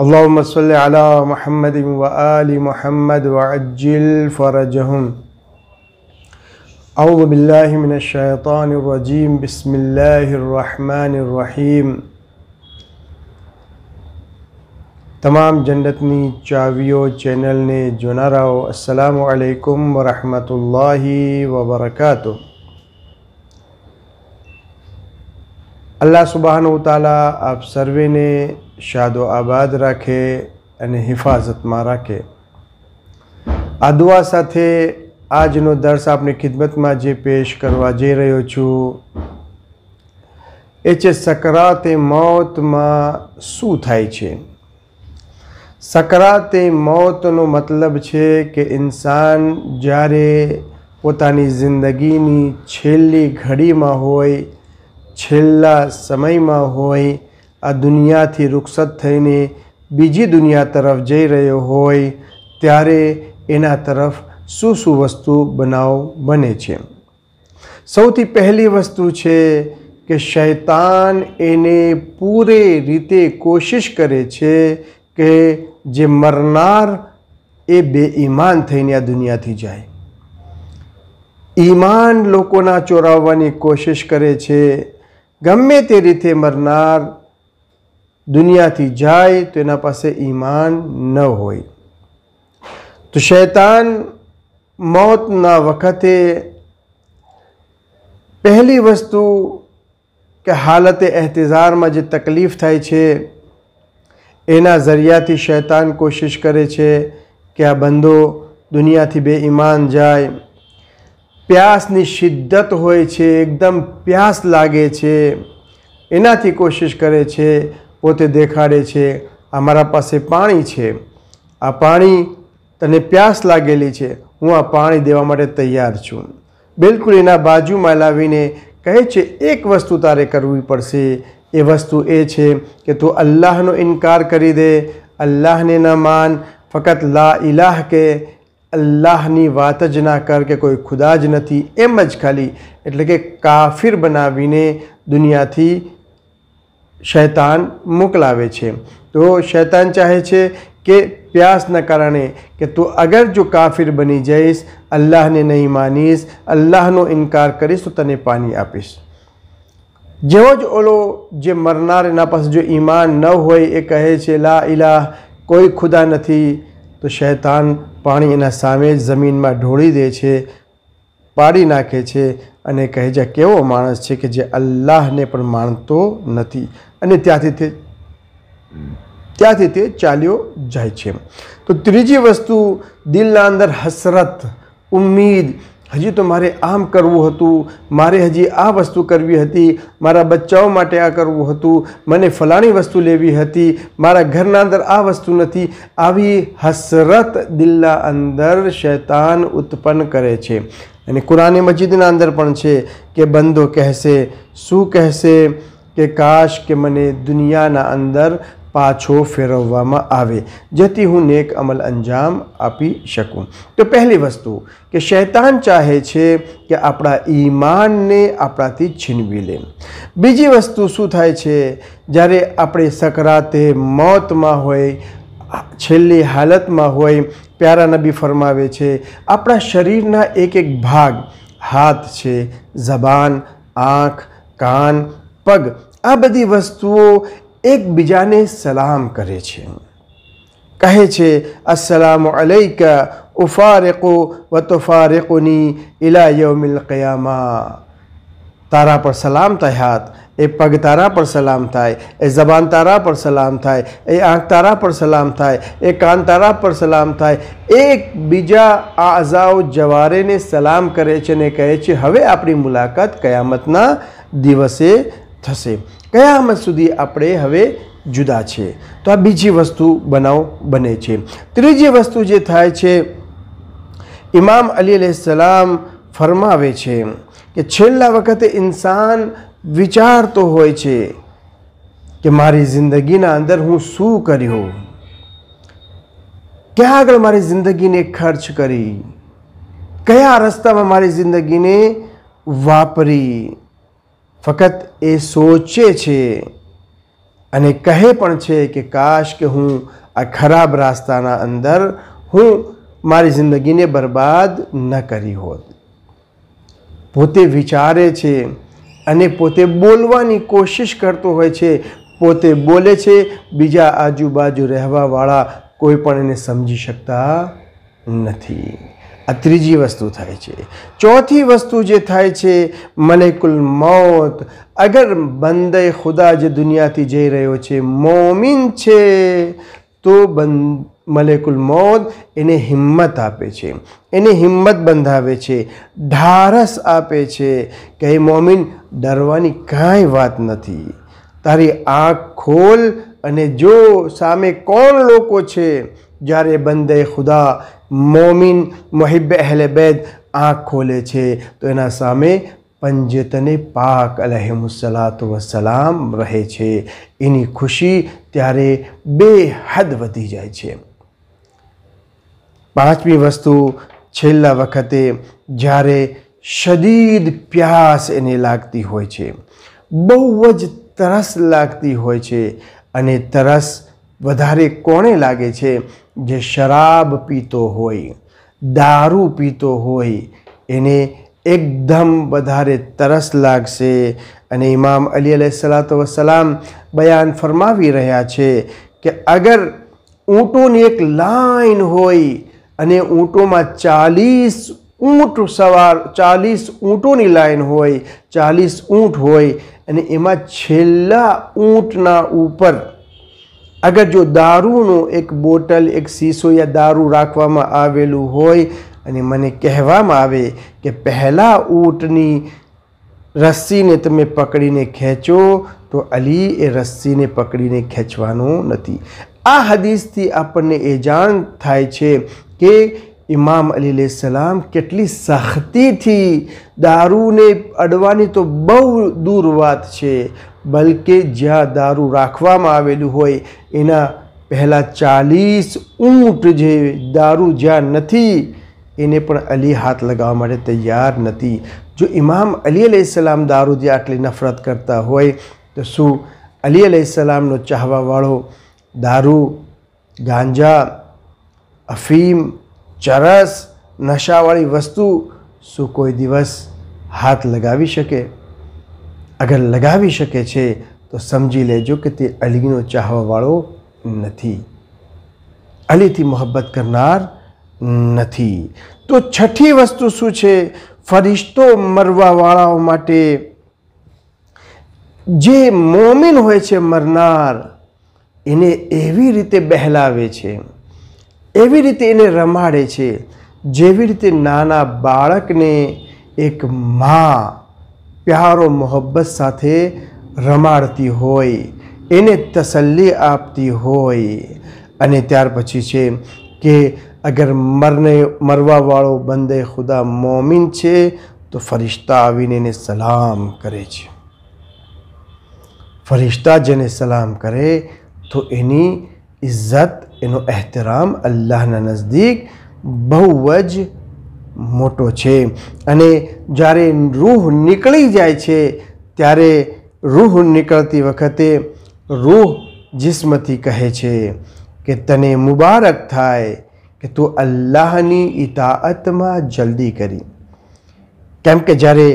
अल्लाम सल महमद वली महमद वज्जिल फ़रजहम अवबिल्लिमिनशैतानरजीम बसमीम तमाम जन्नतनी चावियो चैनल ने जुना रहो असलकम वरहमतुल्लाहि वबरकatuh अल्लाह सुबहान ताली सर्वे ने શાદો આબાદ રાખે અને હિફાજતમાં રાખે આ દુઆ સાથે આજનો દર્શ આપની ખિદમતમાં જે પેશ કરવા જઈ રહ્યો છું એ છે સકરાતે મોતમાં શું થાય છે સકરાતે મોતનો મતલબ છે કે ઇન્સાન જ્યારે પોતાની જિંદગીની છેલ્લી ઘડીમાં હોય છેલ્લા સમયમાં હોય આ દુનિયાથી રુખસત થઈને બીજી દુનિયા તરફ જઈ રહ્યો હોય ત્યારે એના તરફ શું શું વસ્તુ બનાવ બને છે સૌથી પહેલી વસ્તુ છે કે શૈતાન એને પૂરે રીતે કોશિશ કરે છે કે જે મરનાર એ બે ઈમાન થઈને આ દુનિયાથી જાય ઈમાન લોકોના ચોરાવવાની કોશિશ કરે છે ગમે તે રીતે મરનાર દુનિયાથી જાય તો એના પાસે ઈમાન ન હોય તો શૈતાન મોતના વખતે પહેલી વસ્તુ કે હાલતે એહતજારમાં જે તકલીફ થાય છે એના જરિયાથી શૈતાન કોશિશ કરે છે કે આ બંદો દુનિયાથી બે ઈમાન જાય પ્યાસની શિદ્દત હોય છે એકદમ પ્યાસ લાગે છે એનાથી કોશિશ કરે છે પોતે દેખાડે છે અમારા પાસે પાણી છે આ પાણી તને પ્યાસ લાગેલી છે હું આ પાણી દેવા માટે તૈયાર છું બિલકુલ એના બાજુમાં લાવીને કહે છે એક વસ્તુ તારે કરવી પડશે એ વસ્તુ એ છે કે તું અલ્લાહનો ઇનકાર કરી દે અલ્લાહને ન માન ફક્ત લા ઇલાહ કે અલ્લાહની વાત જ ના કર કે કોઈ ખુદા જ નથી એમ જ ખાલી એટલે કે કાફિર બનાવીને દુનિયાથી શૈતાન મોકલાવે છે તો શૈતાન ચાહે છે કે પ્યાસના કારણે કે તું અગર જો કાફિર બની જઈશ અલ્લાહને નહીં માનીશ અલ્લાહનો ઇનકાર કરીશ તો તને પાણી આપીશ જેવો જ ઓલો જે મરનાર એના પાસે જો ઈમાન ન હોય એ કહે છે લા ઇલાહ કોઈ ખુદા નથી તો શૈતાન પાણી એના સામે જમીનમાં ઢોળી દે છે પાડી નાખે છે અને કહે છે કેવો માણસ છે કે જે અલ્લાહને પણ માણતો નથી અને ત્યાંથી તે ત્યાંથી તે ચાલ્યો જાય છે તો ત્રીજી વસ્તુ દિલના અંદર હસરત ઉમ્મીદ હજી તો મારે આમ કરવું હતું મારે હજી આ વસ્તુ કરવી હતી મારા બચ્ચાઓ માટે આ કરવું હતું મને ફલાણી વસ્તુ લેવી હતી મારા ઘરના અંદર આ વસ્તુ નથી આવી હસરત દિલના અંદર શૈતાન ઉત્પન્ન કરે છે અને કુરાની મસ્જિદના અંદર પણ છે કે બંદો કહેશે શું કહેશે કે કાશ કે મને દુનિયાના અંદર પાછો ફેરવવામાં આવે જેથી હું નેક અમલ અંજામ આપી શકું તો પહેલી વસ્તુ કે શૈતાન ચાહે છે કે આપણા ઈમાનને આપણાથી છીનવી લે બીજી વસ્તુ શું થાય છે જ્યારે આપણે સકરાતે મોતમાં હોય છેલ્લી હાલતમાં હોય પ્યારા નબી ફરમાવે છે આપણા શરીરના એક એક ભાગ હાથ છે જબાન આંખ કાન પગ આ બધી વસ્તુઓ એકબીજાને સલામ કરે છે કહે છે અસલામ અલૈકા ઉફારેકો વ તોફારેકોની ઇલા યૌમિલ કયામા તારા પર સલામ તહ્યાત એ પગ તારા પર સલામ થાય એ જબાન તારા પર સલામ થાય એ આંખ તારા પર સલામ થાય એ કાન તારા પર સલામ થાય એકબીજા આ અઝાઉ જવારેને સલામ કરે છે ને કહે છે હવે આપણી મુલાકાત કયામતના દિવસે થશે કયામત સુધી આપણે હવે જુદા છે તો આ બીજી વસ્તુ બનાવ બને છે ત્રીજી વસ્તુ જે થાય છે ઇમામ અલી સલામ ફરમાવે છે કે છેલ્લા વખતે ઇન્સાન વિચારતો હોય છે કે મારી જિંદગીના અંદર હું શું કર્યું ક્યાં આગળ મારી જિંદગીને ખર્ચ કરી કયા રસ્તામાં મારી જિંદગીને વાપરી ફક્ત એ સોચે છે અને કહે પણ છે કે કાશ કે હું આ ખરાબ રાસ્તાના અંદર હું મારી જિંદગીને બરબાદ ન કરી હોત પોતે વિચારે છે અને પોતે બોલવાની કોશિશ કરતો હોય છે પોતે બોલે છે બીજા આજુબાજુ રહેવાવાળા કોઈ પણ એને સમજી શકતા નથી આ ત્રીજી વસ્તુ થાય છે ચોથી વસ્તુ જે થાય છે મલેકુલ મોત અગર બંદે ખુદા જે દુનિયાથી જઈ રહ્યો છે મોમિન છે તો બંદ મલેકુલ મોત એને હિંમત આપે છે એને હિંમત બંધાવે છે ઢારસ આપે છે કે મોમિન ડરવાની કાંઈ વાત નથી તારી આંખ ખોલ અને જો સામે કોણ લોકો છે જ્યારે બંદે ખુદા મોમિન મોહિબ અહેલ બેદ આંખ ખોલે છે તો એના સામે પંજતને પાક અલહેમુસલાત વસલામ રહે છે એની ખુશી ત્યારે બેહદ વધી જાય છે પાંચમી વસ્તુ છેલ્લા વખતે જ્યારે શદીદ પ્યાસ એને લાગતી હોય છે બહુ જ તરસ લાગતી હોય છે અને તરસ વધારે કોણે લાગે છે જે શરાબ પીતો હોય દારૂ પીતો હોય એને એકદમ વધારે તરસ લાગશે અને ઇમામ અલી અલહ સલાત વસલામ બયાન ફરમાવી રહ્યા છે કે અગર ઊંટોની એક લાઈન હોય અને ઊંટોમાં ચાલીસ ઊંટ સવાર ચાલીસ ઊંટોની લાઈન હોય ચાલીસ ઊંટ હોય અને એમાં છેલ્લા ઊંટના ઉપર અગર જો દારૂનો એક બોટલ એક શીશો યા દારૂ રાખવામાં આવેલું હોય અને મને કહેવામાં આવે કે પહેલાં ઊંટની રસ્સીને તમે પકડીને ખેંચો તો અલી એ રસ્સીને પકડીને ખેંચવાનું નથી આ હદીસથી આપણને એ જાણ થાય છે કે ઇમામ અલી સલામ કેટલી સખ્તીથી દારૂને અડવાની તો બહુ દૂર વાત છે બલકે જ્યાં દારૂ રાખવામાં આવેલું હોય એના પહેલાં ચાલીસ ઊંટ જે દારૂ જ્યાં નથી એને પણ અલી હાથ લગાવવા માટે તૈયાર નથી જો ઇમામ અલી અલૈહિસલામ દારૂ જે આટલી નફરત કરતા હોય તો શું અલી અલૈહિસલામનો ચાહવાવાળો દારૂ ગાંજા અફીમ ચરસ નશાવાળી વસ્તુ શું કોઈ દિવસ હાથ લગાવી શકે અગર લગાવી શકે છે તો સમજી લેજો કે તે અલીનો ચાહવાવાળો નથી અલીથી મોહબ્બત કરનાર નથી તો છઠ્ઠી વસ્તુ શું છે ફરિશ્તો મરવાવાળાઓ માટે જે મોમિન હોય છે મરનાર એને એવી રીતે બહેલાવે છે એવી રીતે એને રમાડે છે જેવી રીતે નાના બાળકને એક મા પ્યારો મોહબ્બત સાથે રમાડતી હોય એને તસલ્લી આપતી હોય અને ત્યાર પછી છે કે અગર મરને મરવાવાળો બંદે ખુદા મોમિન છે તો ફરિશ્તા આવીને એને સલામ કરે છે ફરિશ્તા જેને સલામ કરે તો એની ઇજ્જત એનો એહતરામ અલ્લાહના નજદીક બહુ જ મોટો છે અને જ્યારે રૂહ નીકળી જાય છે ત્યારે રૂહ નીકળતી વખતે રૂહ જિસ્મથી કહે છે કે તને મુબારક થાય કે તું અલ્લાહની ઇતાઅતમાં જલ્દી કરી કેમ કે જ્યારે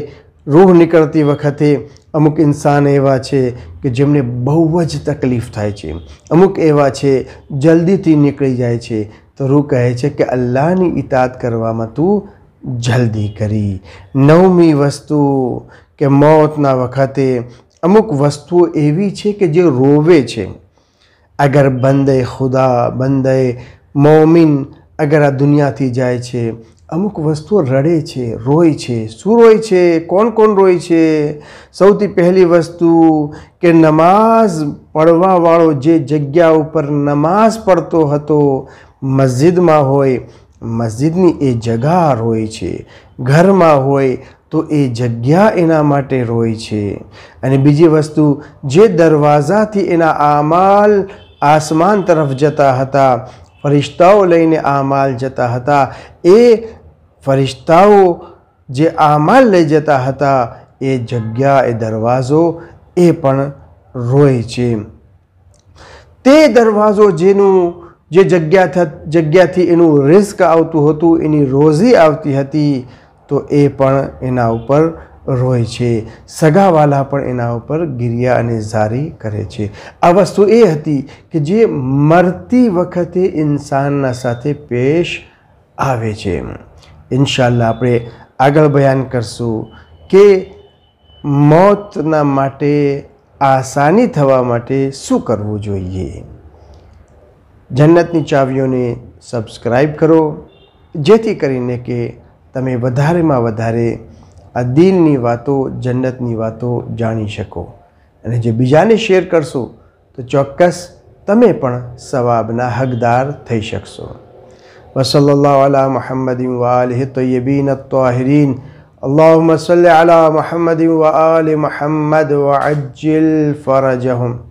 રૂહ નીકળતી વખતે અમુક ઇન્સાન એવા છે કે જેમને બહુ જ તકલીફ થાય છે અમુક એવા છે જલ્દીથી નીકળી જાય છે તો રૂ કહે છે કે અલ્લાહની ઇતાત કરવામાં તું જલ્દી કરી નવમી વસ્તુ કે મોતના વખતે અમુક વસ્તુઓ એવી છે કે જે રોવે છે અગર બંદે ખુદા બંદે મોમિન અગર આ દુનિયાથી જાય છે અમુક વસ્તુઓ રડે છે રોય છે શું રોય છે કોણ કોણ રોય છે સૌથી પહેલી વસ્તુ કે નમાઝ પડવાવાળો જે જગ્યા ઉપર નમાઝ પડતો હતો મસ્જિદમાં હોય મસ્જિદની એ જગા રોય છે ઘરમાં હોય તો એ જગ્યા એના માટે રોય છે અને બીજી વસ્તુ જે દરવાજાથી એના આમાલ આસમાન તરફ જતા હતા ફરિશ્તાઓ લઈને આ માલ જતા હતા એ ફરિશ્તાઓ જે આ માલ લઈ જતા હતા એ જગ્યા એ દરવાજો એ પણ રોય છે તે દરવાજો જેનું જે જગ્યા જગ્યાથી એનું રિસ્ક આવતું હતું એની રોઝી આવતી હતી તો એ પણ એના ઉપર રોય છે સગાવાલા પણ એના ઉપર ગિરિયા અને ઝારી કરે છે આ વસ્તુ એ હતી કે જે મરતી વખતે ઇન્સાનના સાથે પેશ આવે છે ઇન્શાલ્લાહ આપણે આગળ બયાન કરશું કે મોતના માટે આસાની થવા માટે શું કરવું જોઈએ જન્નતની ચાવીઓને સબસ્ક્રાઈબ કરો જેથી કરીને કે તમે વધારેમાં વધારે આ દિલની વાતો જન્નતની વાતો જાણી શકો અને જે બીજાને શેર કરશો તો ચોક્કસ તમે પણ સવાબના હકદાર થઈ શકશો વસલ્લા અલા મહમદિન વાલહ તયબીન તાહરીન اللهم صل على محمد وآل محمد وعجل فرجهم